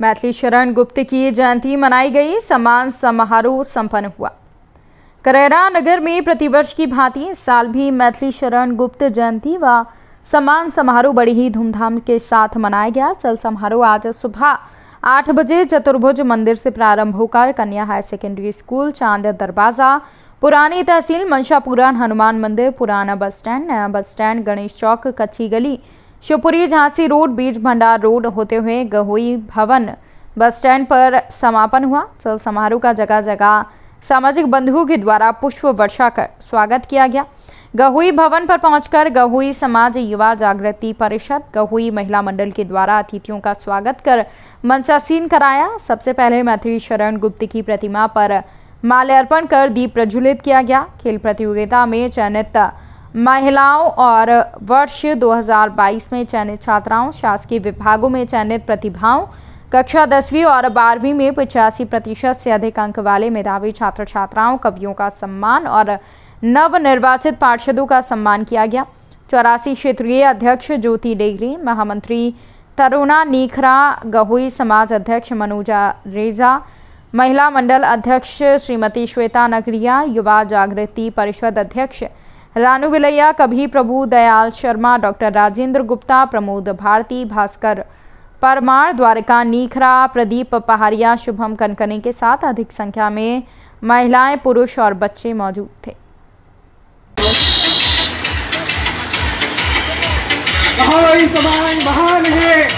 मैथिली शरण गुप्त की जयंती मनाई गई सम्मान समारोह संपन्न हुआ करैरा नगर में प्रतिवर्ष की भांति इस साल भी मैथिली शरण गुप्त जयंती व सम्मान समारोह बड़ी ही धूमधाम के साथ मनाया गया चल समारोह आज सुबह आठ बजे चतुर्भुज मंदिर से प्रारंभ होकर कन्या हायर सेकेंडरी स्कूल चांद दरवाजा पुरानी तहसील मंशापुरा हनुमान मंदिर पुराना बस स्टैंड नया बस स्टैंड गणेश चौक कच्ची गली शिवपुरी झांसी रोड बीज भंडार रोड होते हुए गहोई भवन बस स्टैंड पर समापन हुआ चल समारोह का जगह जगह सामाजिक बंधुओं के द्वारा पुष्प वर्षा कर स्वागत किया गया गहुई भवन पर पहुंचकर गहुई समाज युवा जागृति परिषद गहुई महिला मंडल के द्वारा अतिथियों का स्वागत कर मंचासीन कराया सबसे पहले मैत्री शरण गुप्त की प्रतिमा पर माल्यार्पण कर दीप प्रज्वलित किया गया खेल प्रतियोगिता में चयनित महिलाओं और वर्ष 2022 में चयनित छात्राओं शासकीय विभागों में चयनित प्रतिभाओं कक्षा दसवीं और बारहवीं में पचासी प्रतिशत से अधिक अंक वाले मेधावी छात्र छात्राओं कवियों का सम्मान और नवनिर्वाचित पार्षदों का सम्मान किया गया चौरासी क्षेत्रीय अध्यक्ष ज्योति डेगरी महामंत्री तरुणा नीखरा गहोई समाज अध्यक्ष मनोजा रेजा महिला मंडल अध्यक्ष श्रीमती श्वेता नगरिया युवा जागृति परिषद अध्यक्ष रानू बिलैया कभी प्रभु दयाल शर्मा डॉक्टर राजेंद्र गुप्ता प्रमोद भारती भास्कर परमार द्वारका नीखरा प्रदीप पहाड़िया शुभम कनकने के साथ अधिक संख्या में महिलाएं पुरुष और बच्चे मौजूद थे महान है